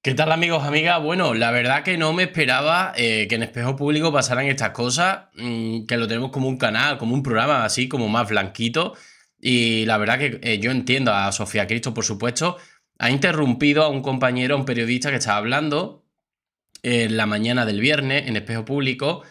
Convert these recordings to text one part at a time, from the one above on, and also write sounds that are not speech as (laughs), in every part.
¿Qué tal amigos, amigas? Bueno, la verdad que no me esperaba eh, que en Espejo Público pasaran estas cosas, mm, que lo tenemos como un canal, como un programa así, como más blanquito. Y la verdad que eh, yo entiendo a Sofía Cristo, por supuesto, ha interrumpido a un compañero, a un periodista que estaba hablando eh, en la mañana del viernes en Espejo Público.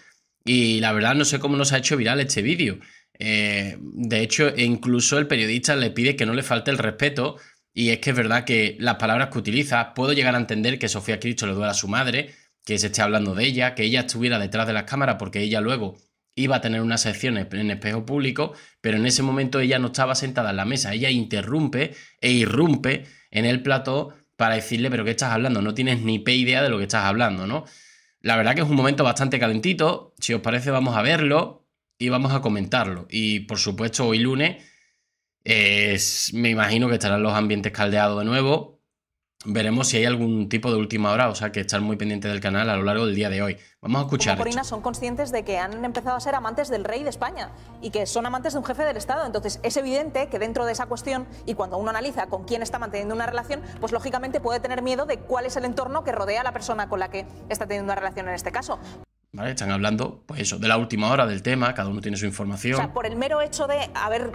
Y la verdad no sé cómo nos ha hecho viral este vídeo. de hecho, incluso el periodista le pide que no le falte el respeto y es que es verdad que las palabras que utiliza, puedo llegar a entender que Sofía Cristo le duele a su madre, que se esté hablando de ella, que ella estuviera detrás de las cámaras porque ella luego iba a tener una sección en espejo público, pero en ese momento ella no estaba sentada en la mesa, ella interrumpe e irrumpe en el plató para decirle, pero ¿qué estás hablando? No tienes ni pe idea de lo que estás hablando, ¿no? La verdad que es un momento bastante calentito, si os parece vamos a verlo y vamos a comentarlo. Y por supuesto hoy lunes es, me imagino que estarán los ambientes caldeados de nuevo. Veremos si hay algún tipo de última hora, o sea que estar muy pendiente del canal a lo largo del día de hoy. Vamos a escuchar. Corina, son conscientes de que han empezado a ser amantes del rey de España y que son amantes de un jefe del Estado. Entonces es evidente que dentro de esa cuestión y cuando uno analiza con quién está manteniendo una relación, pues lógicamente puede tener miedo de cuál es el entorno que rodea a la persona con la que está teniendo una relación en este caso. ¿Vale? Están hablando, pues eso, de la última hora del tema, cada uno tiene su información. O sea, por el mero hecho de haber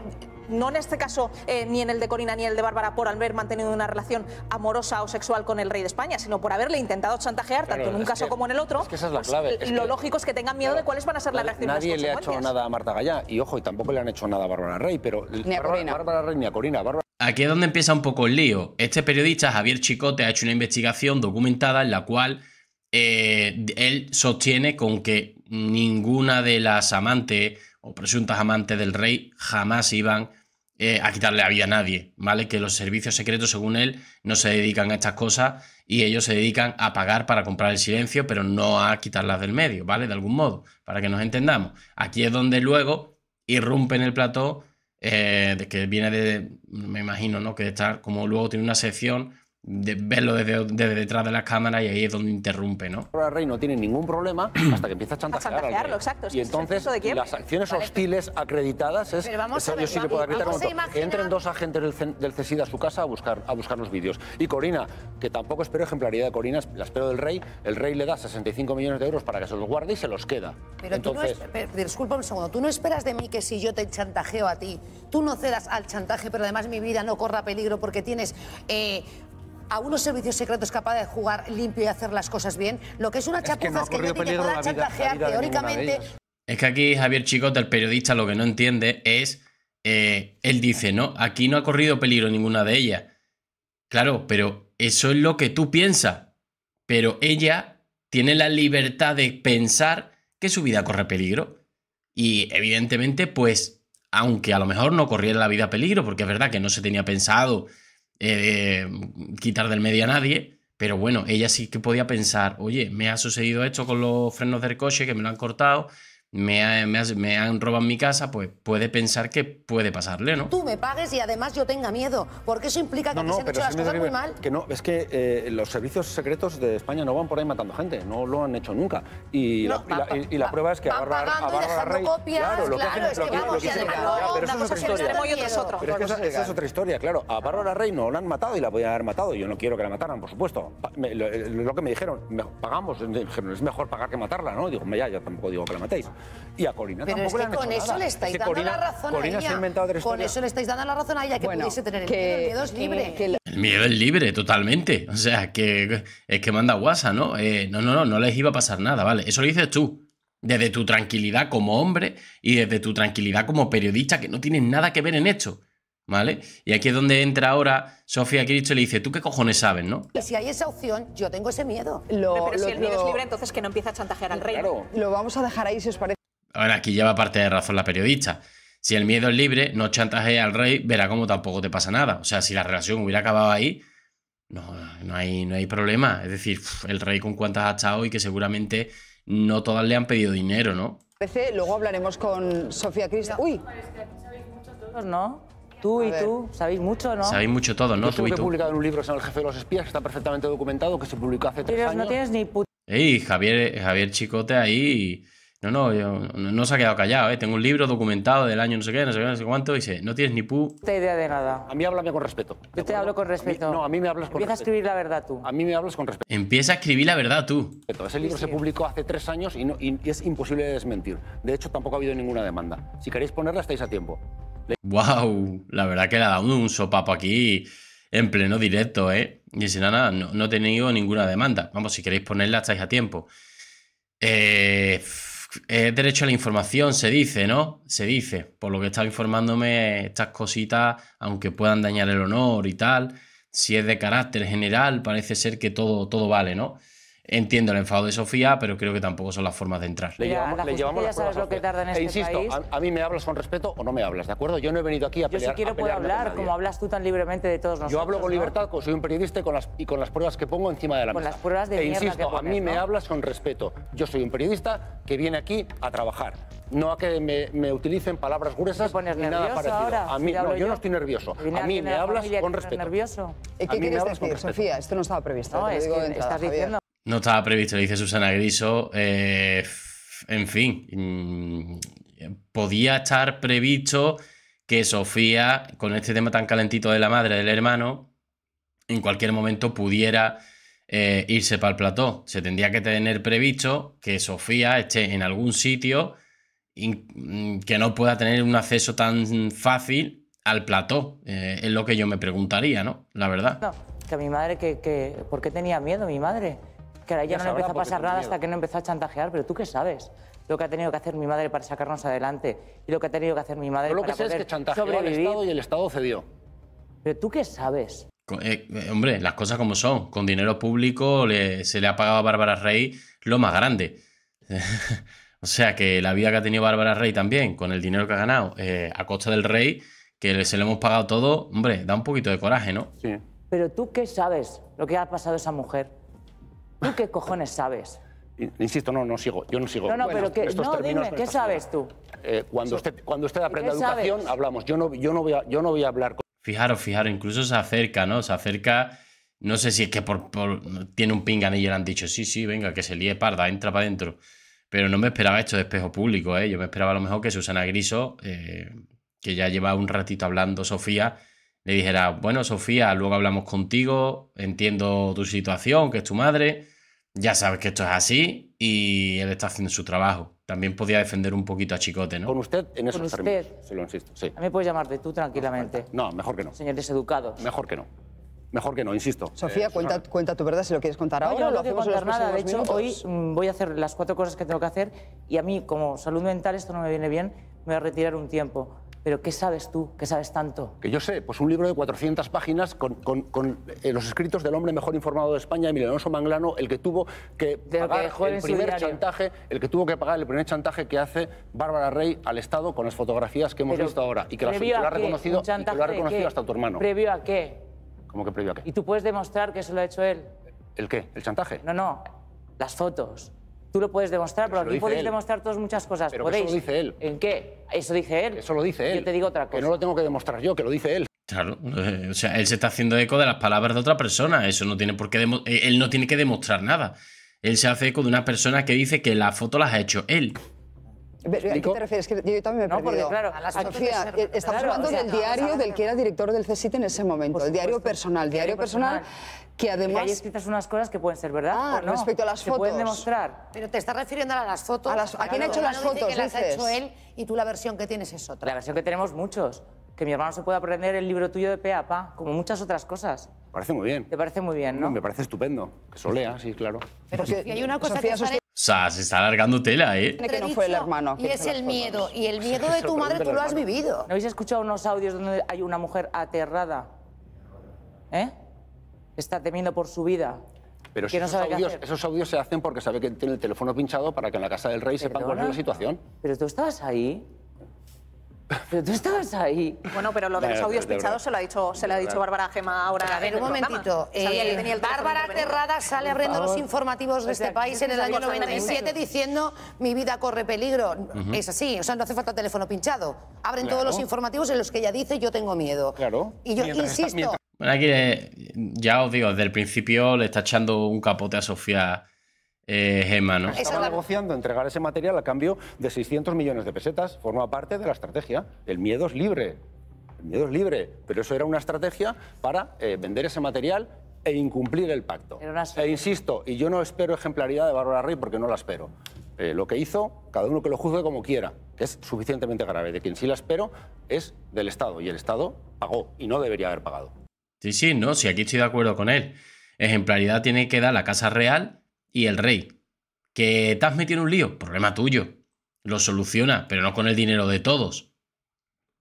no en este caso eh, ni en el de Corina ni el de Bárbara por haber mantenido una relación amorosa o sexual con el rey de España, sino por haberle intentado chantajear tanto en un caso como en el otro. Es que esa es la pues, clave. Eh, lo lógico es que tengan miedo de cuáles van a ser las reacciones. Nadie le ha hecho nada a Marta Gallá y ojo, y tampoco le han hecho nada a Bárbara Rey, pero ni a Bárbara, Corina. Rey ni a Corina. Bárbara... Aquí es donde empieza un poco el lío. Este periodista, Javier Chicote, ha hecho una investigación documentada en la cual eh, él sostiene con que ninguna de las amantes o presuntas amantes del rey jamás iban eh, a quitarle la vida a nadie, ¿vale? Que los servicios secretos, según él, no se dedican a estas cosas y ellos se dedican a pagar para comprar el silencio, pero no a quitarlas del medio, ¿vale? De algún modo, para que nos entendamos. Aquí es donde luego irrumpe en el plató, eh, de que viene de, me imagino, ¿no? Que estar como luego tiene una sección de verlo desde, detrás de la cámara y ahí es donde interrumpe, ¿no? Ahora el rey no tiene ningún problema (clears throat) hasta que empieza a chantajear. A chantajearlo, exacto. Y entonces de las acciones hostiles acreditadas es... vamos a ver, sí que entren dos agentes del, CSID a su casa a buscar, a buscar los vídeos. Y Corina, que tampoco espero ejemplaridad de Corina, la espero del rey, el rey le da 65 millones de euros para que se los guarde y se los queda. Pero entonces... disculpa un segundo, tú no esperas de mí que si yo te chantajeo a ti, tú no cedas al chantaje, pero además mi vida no corra peligro porque tienes... Eh, a unos servicios secretos capaz de jugar limpio y hacer las cosas bien, lo que es una chapuza es que, no chantajear teóricamente. Es que aquí Javier Chicote, el periodista, lo que no entiende es, eh, él dice, no, aquí no ha corrido peligro ninguna de ellas. Claro, pero eso es lo que tú piensas. Pero ella tiene la libertad de pensar que su vida corre peligro. Y evidentemente, pues, aunque a lo mejor no corriera la vida peligro, porque es verdad que no se tenía pensado eh, quitar del medio a nadie, pero bueno, ella sí que podía pensar, oye, me ha sucedido esto con los frenos del coche, que me lo han cortado, me, han robado mi casa, pues puede pensar que puede pasarle, ¿no? Tú me pagues y además yo tenga miedo, porque eso implica que no, se han hecho las cosas muy mal. Que no, es que eh, los servicios secretos de España no van por ahí matando gente, no lo han hecho nunca. Y, la, prueba es que Abarra, Rey... claro, lo que hacen, es otra Pero esa, es otra historia, claro. A Bárbara Rey no la han matado y la podían haber matado. Yo no quiero que la mataran, por supuesto. lo, que me dijeron, pagamos, es mejor pagar que matarla, ¿no? Digo, ya, yo tampoco digo que la matéis. Y a Corina con eso le estáis dando la razón a ella. con eso le estáis dando la razón a ella que pudiese tener el miedo. El miedo es libre. el miedo es libre, totalmente. O sea, que es que manda WhatsApp, ¿no? Eh, no, no, no, no les iba a pasar nada, ¿vale? Eso lo dices tú. Desde tu tranquilidad como hombre y desde tu tranquilidad como periodista, que no tienes nada que ver en esto. ¿Vale? Y aquí es donde entra ahora Sofía Cristo y le dice, ¿tú qué cojones sabes, no? Y si hay esa opción, yo tengo ese miedo. Lo, pero, si el miedo es libre, entonces que no empieza a chantajear al rey. Lo vamos a dejar ahí si os parece. Ahora aquí lleva parte de razón la periodista. Si el miedo es libre, no chantaje al rey, verá como tampoco te pasa nada. O sea, si la relación hubiera acabado ahí, no, no, hay, no hay problema. Es decir, el rey con cuántas ha estado y que seguramente no todas le han pedido dinero, ¿no? Luego hablaremos con Sofía Crista. ¡Uy! ¿no? Tú y tú, sabéis mucho, ¿no? Sabéis mucho todos, ¿no? tú y tú. publicado en un libro sobre El jefe de los espías, está perfectamente documentado, que se publicó hace tres años. no tienes ni puta... Ey, Javier, Javier Chicote ahí... No, no, no, se ha quedado callado, ¿eh? Tengo un libro documentado del año no sé qué, no sé cuánto, y dice, no tienes ni pu... No idea de nada. A mí háblame con respeto. Yo te hablo con respeto. no, a mí me hablas con respeto. Empieza a escribir la verdad tú. A mí me hablas con respeto. Empieza a escribir la verdad tú. Ese libro se publicó hace tres años y, no, es imposible de desmentir. De hecho, tampoco ha habido ninguna demanda. Si queréis ponerla, estáis a tiempo. Wow, la verdad que le ha dado un sopapo aquí en pleno directo, ¿eh? Y si nada, no, no he tenido ninguna demanda. Vamos, si queréis ponerla, estáis a tiempo. Eh... Es derecho a la información, se dice, ¿no? Se dice, por lo que he informándome, estas cositas, aunque puedan dañar el honor y tal, si es de carácter general, parece ser que todo, todo vale, ¿no? Entiendo el enfado de Sofía, pero creo que tampoco son las formas de entrar. Le, llevamos, le llevamos sabes lo que tarda en e este insisto, A, mí me hablas con respeto o no me hablas, ¿de acuerdo? Yo no he venido aquí a pelear. Yo si quiero puedo hablar, como hablas tú tan libremente de todos nosotros. Yo hablo con libertad, soy un periodista y con, las, y con las pruebas que pongo encima de la mesa. Con las pruebas de e mierda insisto, que a mí me hablas con respeto. Yo soy un periodista que viene aquí a trabajar, no a que me, utilicen palabras gruesas ¿Te pones ni nada parecido. Ahora, a mí, no, yo, no estoy nervioso. Eh, a mí me hablas con respeto. ¿Qué quieres decir, Sofía? Esto no estaba previsto. No, es que estás diciendo no estaba previsto, dice Susana Griso. Eh, en fin, mm, podía estar previsto que Sofía, con este tema tan calentito de la madre del hermano, en cualquier momento pudiera eh, irse para el plató. Se tendría que tener previsto que Sofía esté en algún sitio mm, que no pueda tener un acceso tan fácil al plató. Eh, es lo que yo me preguntaría, ¿no? La verdad. No, que mi madre, que, que, ¿por qué tenía miedo mi madre? Que ahora ya, no empezó a pasar nada hasta que no empezó a chantajear, pero tú qué sabes lo que ha tenido que hacer mi madre para sacarnos adelante y lo que ha tenido que hacer mi madre pero lo que sé es que chantajeó al Estado y el Estado cedió. Pero tú qué sabes. Eh, eh, hombre, las cosas como son. Con dinero público se le ha pagado a Bárbara Rey lo más grande. (laughs) o sea que la vida que ha tenido Bárbara Rey también, con el dinero que ha ganado eh, a costa del Rey, que se le hemos pagado todo, hombre, da un poquito de coraje, ¿no? Sí. Pero tú qué sabes lo que ha pasado a esa mujer. ¿Tú qué cojones sabes? Insisto, no, no sigo, yo no sigo. No, no, pero que, no, dime, ¿qué sabes tú? Eh, cuando, usted, cuando usted aprenda educación, hablamos. Yo no, yo, no voy a, yo no voy a hablar con... Fijaros, fijaros, incluso se acerca, ¿no? Se acerca, no sé si es que por, tiene un pinganillo y le han dicho, sí, sí, venga, que se líe parda, entra para adentro. Pero no me esperaba esto de espejo público, ¿eh? Yo me esperaba a lo mejor que Susana Griso, eh, que ya lleva un ratito hablando Sofía, le dijera, bueno, Sofía, luego hablamos contigo, entiendo tu situación, que es tu madre ya sabes que esto es así y él está haciendo su trabajo. También podía defender un poquito a Chicote, ¿no? Con usted en esos usted? se lo insisto, sí. A mí puedes llamarte tú tranquilamente. No, mejor que no. Señor deseducado. Mejor que no. Mejor que no, insisto. Sofía, eh, cuenta, cuenta tu verdad si lo quieres contar ahora. Yo no, lo quiero contar nada. De hecho, hoy mm, voy a hacer las cuatro cosas que tengo que hacer y a mí, como salud mental, esto no me viene bien, me voy a retirar un tiempo. Pero ¿qué sabes tú? ¿Qué sabes tanto? Que yo sé, pues un libro de 400 páginas con, eh, los escritos del hombre mejor informado de España, Emilio Alonso Manglano, el que tuvo que pagar el primer chantaje, el que tuvo que pagar el primer chantaje que hace Bárbara Rey al Estado con las fotografías que hemos visto ahora y que, la, que ha reconocido, que ha reconocido hasta tu hermano. ¿Previo a qué? ¿Cómo que previo a qué? ¿Y tú puedes demostrar que eso lo ha hecho él? ¿El qué? ¿El chantaje? No, no, las fotos. Tú lo puedes demostrar, pero, aquí podéis demostrar todas muchas cosas. Pero eso dice él. ¿En qué? Eso dice él. Eso lo dice él. Yo te digo otra cosa. Que no lo tengo que demostrar yo, que lo dice él. Claro, eh, o sea, él se está haciendo eco de las palabras de otra persona. Eso no tiene por qué eh, él no tiene que demostrar nada. Él se hace eco de una persona que dice que la foto las ha hecho él. ¿A qué te refieres? yo también me he no, porque, claro, ah, Sofía, estamos hablando del diario del que era director del CSIT en ese momento, el diario personal, diario personal, que además... hay escritas unas cosas que pueden ser verdad ah, respecto a las fotos. pueden demostrar. Pero te estás refiriendo a las fotos. ¿A, quién ha hecho las fotos, que las ha hecho él y tú la versión que tienes es otra. La versión que tenemos muchos. Que mi hermano se pueda aprender el libro tuyo de Peapa, como muchas otras cosas parece muy bien. Te parece muy bien, ¿no? Me parece estupendo. Que solea, sí, claro. Pero si hay una cosa que o sea, se está alargando tela, ¿eh? Que no fue el hermano. Y es el miedo. Y el miedo de tu madre tú lo has vivido. ¿No habéis escuchado unos audios donde hay una mujer aterrada? ¿Eh? Está temiendo por su vida. Pero si no esos, audios, esos, audios, se hacen porque sabe que tiene el teléfono pinchado para que en la casa del rey sepa sepan cuál es la situación. Pero tú estabas ahí. Pero tú estabas ahí. Bueno, pero lo de los audios pinchados se lo ha dicho, se ha Bárbara Gema ahora. a ver, un momentito. Eh, Bárbara Terrada sale abriendo los informativos de este país en el año 97 diciendo mi vida corre peligro. Es así, o sea, no hace falta teléfono pinchado. Abren todos los informativos en los que ella dice yo tengo miedo. Claro. Y yo insisto. Bueno, aquí eh, ya os digo, desde el principio le está echando un capote a Sofía eh, Gemma, Estaba negociando entregar ese material a cambio de 600 millones de pesetas. Forma parte de la estrategia. El miedo es libre. El miedo es libre. Pero eso era una estrategia para eh, vender ese material e incumplir el pacto. E insisto, y yo no espero ejemplaridad de Bárbara Rey porque no la espero. Eh, lo que hizo, cada uno que lo juzgue como quiera, que es suficientemente grave. De quien sí la espero es del Estado. Y el Estado pagó y no debería haber pagado. Sí, sí, no, si sí, aquí estoy de acuerdo con él. Ejemplaridad tiene que dar la Casa Real y el rey. ¿Que te has metido en un lío? Problema tuyo. Lo soluciona, pero no con el dinero de todos.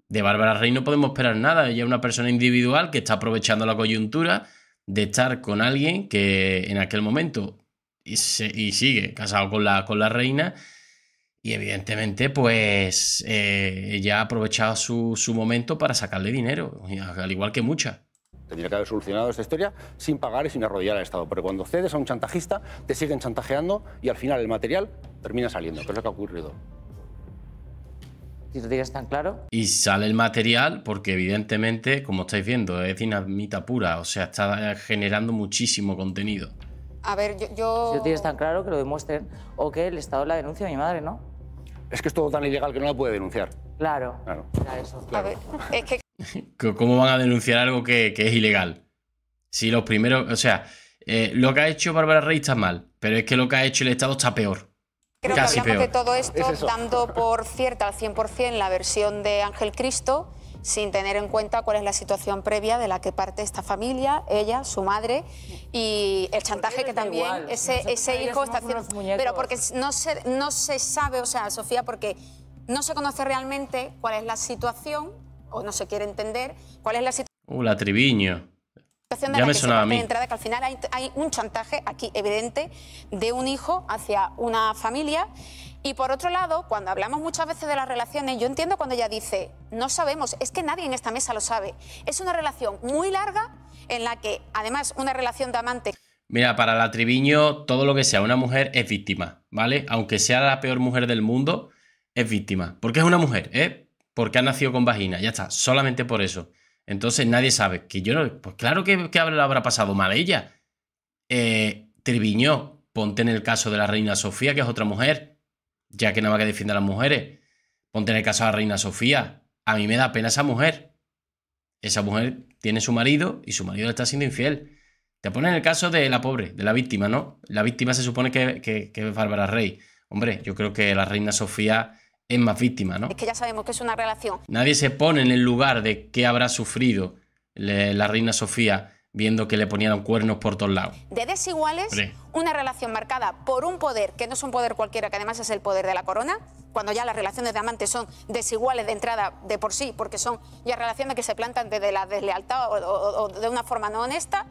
De Bárbara Rey no podemos esperar nada. Ella es una persona individual que está aprovechando la coyuntura de estar con alguien que en aquel momento y, sigue casado con la, con la reina. Y evidentemente, pues eh, ella ha aprovechado su, su momento para sacarle dinero, al igual que mucha. Tendría que haber solucionado esta historia sin pagar y sin arrodillar al Estado. Porque cuando cedes a un chantajista, te siguen chantajeando y al final el material termina saliendo, ¿Qué es lo que ha ocurrido. Si lo tienes tan claro. Y sale el material porque evidentemente, como estáis viendo, es dinamita pura, o sea, está generando muchísimo contenido. A ver, yo... yo... Si lo tienes tan claro, que lo demuestren. O que el Estado la denuncia a mi madre, ¿no? Es que es todo tan ilegal que no la puede denunciar. Claro. Claro. claro. A ver, es que ¿Cómo van a denunciar algo que, que es ilegal? Si los primeros, o sea, eh, lo que ha hecho Bárbara Rey está mal, pero es que lo que ha hecho el Estado está peor. Creo que peor. de todo esto dando por cierta al 100% la versión de Ángel Cristo, sin tener en cuenta cuál es la situación previa de la que parte esta familia, ella, su madre, y el chantaje que también ese, ese hijo está haciendo. Pero porque no se, no se sabe, o sea, Sofía, porque no se conoce realmente cuál es la situación o no se quiere entender cuál es la situación. Uh, la Triviño. De ya me sonaba a mí. Entrada, que al final hay, hay, un chantaje aquí evidente de un hijo hacia una familia. Y por otro lado, cuando hablamos muchas veces de las relaciones, yo entiendo cuando ella dice, no sabemos, es que nadie en esta mesa lo sabe. Es una relación muy larga en la que, además, una relación de amante... Mira, para la Triviño, todo lo que sea una mujer es víctima, ¿vale? Aunque sea la peor mujer del mundo, es víctima. Porque es una mujer, ¿eh? porque ha nacido con vagina, ya está, solamente por eso. Entonces nadie sabe que yo no, pues claro que, que habrá pasado mal ella. Eh, Triviño, ponte en el caso de la reina Sofía, que es otra mujer, ya que nada más que defienda a las mujeres. Ponte en el caso de la reina Sofía. A mí me da pena esa mujer. Esa mujer tiene su marido y su marido le está siendo infiel. Te ponen el caso de la pobre, de la víctima, ¿no? La víctima se supone que, que es Bárbara Rey. Hombre, yo creo que la reina Sofía es más víctima, ¿no? Es que ya sabemos que es una relación. Nadie se pone en el lugar de qué habrá sufrido la reina Sofía viendo que le ponían cuernos por todos lados. De desiguales, una relación marcada por un poder, que no es un poder cualquiera, que además es el poder de la corona, cuando ya las relaciones de amantes son desiguales de entrada de por sí, porque son ya relaciones que se plantan desde la deslealtad o de una forma no honesta.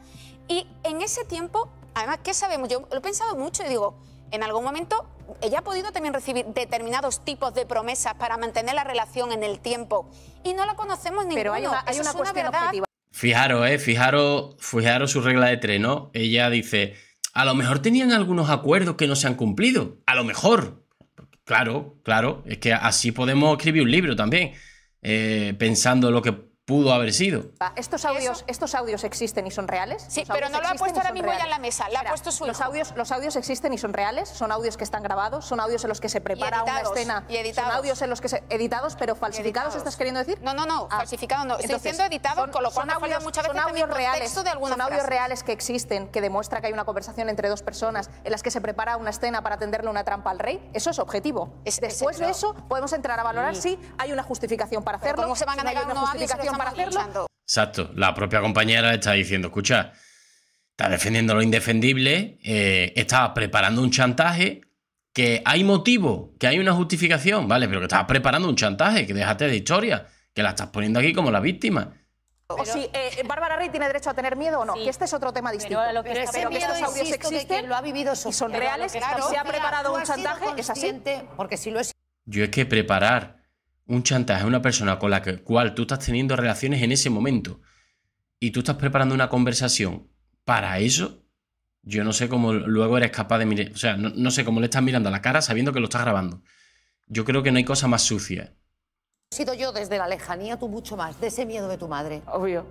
Y en ese tiempo, además, ¿qué sabemos? Yo lo he pensado mucho y digo, en algún momento ella ha podido también recibir determinados tipos de promesas para mantener la relación en el tiempo y no la conocemos ni Pero hay una, cuestión objetiva. Fijaros, eh, fijaros, fijaros su regla de tres, ¿no? Ella dice, a lo mejor tenían algunos acuerdos que no se han cumplido, a lo mejor. Claro, claro, es que así podemos escribir un libro también, eh, pensando lo que pudo haber sido. Ah, ¿Estos audios, ¿estos audios existen y son reales? Sí, pero no lo ha puesto ahora mismo ya en la mesa, ha puesto los Audios, los audios existen y son reales, son audios que están grabados, son audios en los que se prepara una escena. Y editados. Son audios en los que Editados, pero falsificados, ¿estás queriendo decir? No, no, no, ah, falsificado falsificados no. Estoy diciendo editados, con lo cual son audios, muchas veces son audios reales, de alguna Son audios reales que existen, que demuestra que hay una conversación entre dos personas en las que se prepara una escena para tenderle una trampa al rey. Eso es objetivo. Después de eso podemos entrar a valorar si hay una justificación para hacerlo. ¿Cómo se van a negar para Exacto, la propia compañera le está diciendo, escucha, está defendiendo lo indefendible, eh, preparando un chantaje, que hay motivo, que hay una justificación, ¿vale? Pero que estás preparando un chantaje, que déjate de historia, que la estás poniendo aquí como la víctima. o si eh, eh, Bárbara Rey tiene derecho a tener miedo o no, que este es otro tema distinto. Pero, lo que, este este que estos audios existen, lo ha vivido y son reales, se ha preparado un chantaje, que se siente, Porque si lo es... Yo es que preparar un chantaje a una persona con la cual tú estás teniendo relaciones en ese momento y tú estás preparando una conversación para eso, yo no sé cómo luego eres capaz de mirar, o sea, no, sé cómo le estás mirando a la cara sabiendo que lo estás grabando. Yo creo que no hay cosa más sucia. He sido yo desde la lejanía, tú mucho más, de ese miedo de tu madre. Obvio.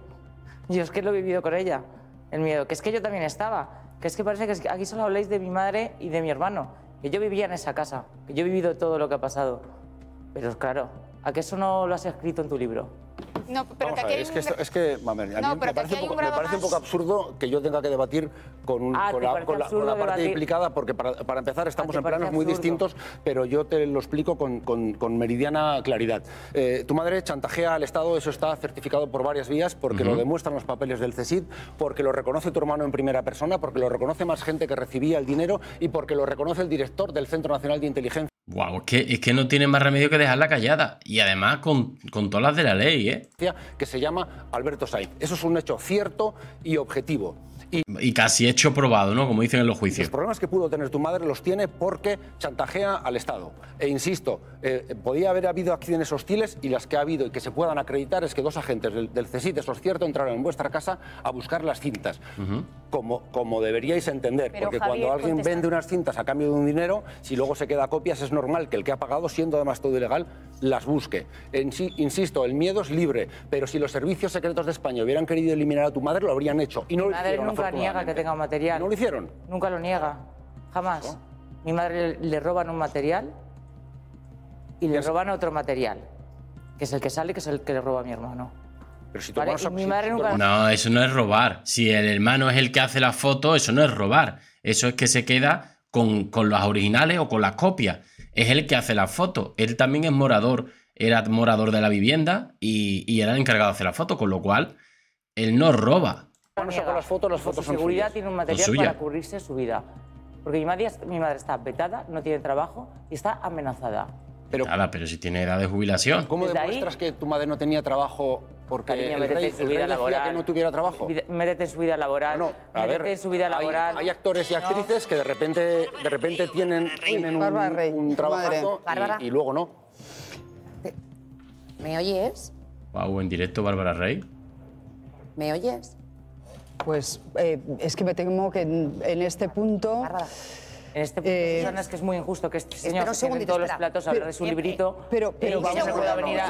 Yo es que lo he vivido con ella, el miedo, que es que yo también estaba, que es que parece que aquí solo habléis de mi madre y de mi hermano, que yo vivía en esa casa, que yo he vivido todo lo que ha pasado. Pero claro, ¿A que eso no lo has escrito en tu libro? No, pero es, que es que, a mí me, parece un, poco, parece, un poco, absurdo que yo tenga que debatir con, ah, la, parte implicada, porque para, empezar ah, estamos en planos muy distintos, pero yo te lo explico con, meridiana claridad. Eh, tu madre chantajea al Estado, eso está certificado por varias vías, porque lo demuestran los papeles del CESID, porque lo reconoce tu hermano en primera persona, porque lo reconoce más gente que recibía el dinero y porque lo reconoce el director del Centro Nacional de Inteligencia. Wow, es que, es que no tiene más remedio que dejarla callada. Y además con, con todas las de la ley, ¿eh? Que se llama Alberto Sainz. Eso es un hecho cierto y objetivo. Y, casi hecho probado, ¿no? Como dicen en los juicios. Los problemas que pudo tener tu madre los tiene porque chantajea al Estado. E insisto, eh, podía haber habido acciones hostiles y las que ha habido y que se puedan acreditar es que dos agentes del, del eso es cierto, entraron en vuestra casa a buscar las cintas. como, deberíais entender, porque cuando alguien vende unas cintas a cambio de un dinero, si luego se queda copias, es normal que el que ha pagado, siendo además todo ilegal, las busque. insisto, el miedo es libre, pero si los servicios secretos de España hubieran querido eliminar a tu madre, lo habrían hecho. Y no Mi madre nunca niega que tenga material. ¿No lo hicieron? Nunca lo niega, jamás. Mi madre le roban un material y le roban otro material, que es el que sale, que es el que le roba a mi hermano. Pero si tú No, eso no es robar. Si el hermano es el que hace la foto, eso no es robar. Eso es que se queda con, con las originales o con las copias es el que hace la foto. Él también es morador, era morador de la vivienda y, era el encargado de hacer la foto, con lo cual él no roba. Cuando solo las fotos, las fotos seguridad tiene un material para cubrirse su vida. Porque mi madre, mi madre está vetada, no tiene trabajo y está amenazada. Pero, Nada, pero si tiene edad de jubilación. ¿Cómo demuestras que tu madre no tenía trabajo porque Cariño, el rey, laboral, que no tuviera trabajo? Métete en su vida laboral. No, a ver, su vida hay, laboral. Hay, actores y actrices que de repente, de repente tienen, un, trabajo y, luego no. ¿Me oyes? Wow, en directo Bárbara Rey. ¿Me oyes? Pues eh, es que me temo que en, este punto... Bárbara. En este punto eh, es que es muy injusto que este señor se todos los platos hablar de su librito. Eh, pero, vamos a venir a...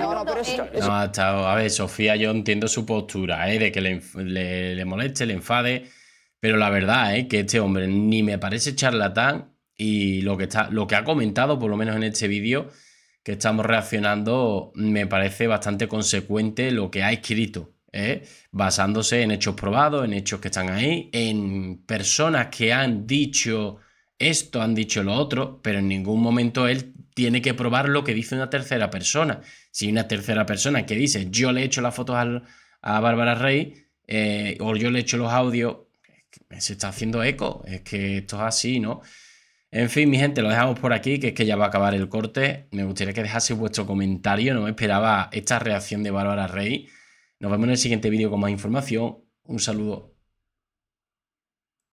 No, a ver, Sofía, yo entiendo su postura, ¿eh? de que le, moleste, le enfade. Pero la verdad es que este hombre ni me parece charlatán y lo que, está, lo que ha comentado, por lo menos en este vídeo que estamos reaccionando, me parece bastante consecuente lo que ha escrito, basándose en hechos probados, en hechos que están ahí, en personas que han dicho esto han dicho lo otro, pero en ningún momento él tiene que probar lo que dice una tercera persona. Si una tercera persona que dice yo le he hecho las fotos a Bárbara Rey eh, o yo le he hecho los audios, se está haciendo eco, es que esto es así, ¿no? En fin, mi gente, lo dejamos por aquí, que es que ya va a acabar el corte. Me gustaría que dejase vuestro comentario, no me esperaba esta reacción de Bárbara Rey. Nos vemos en el siguiente vídeo con más información. Un saludo.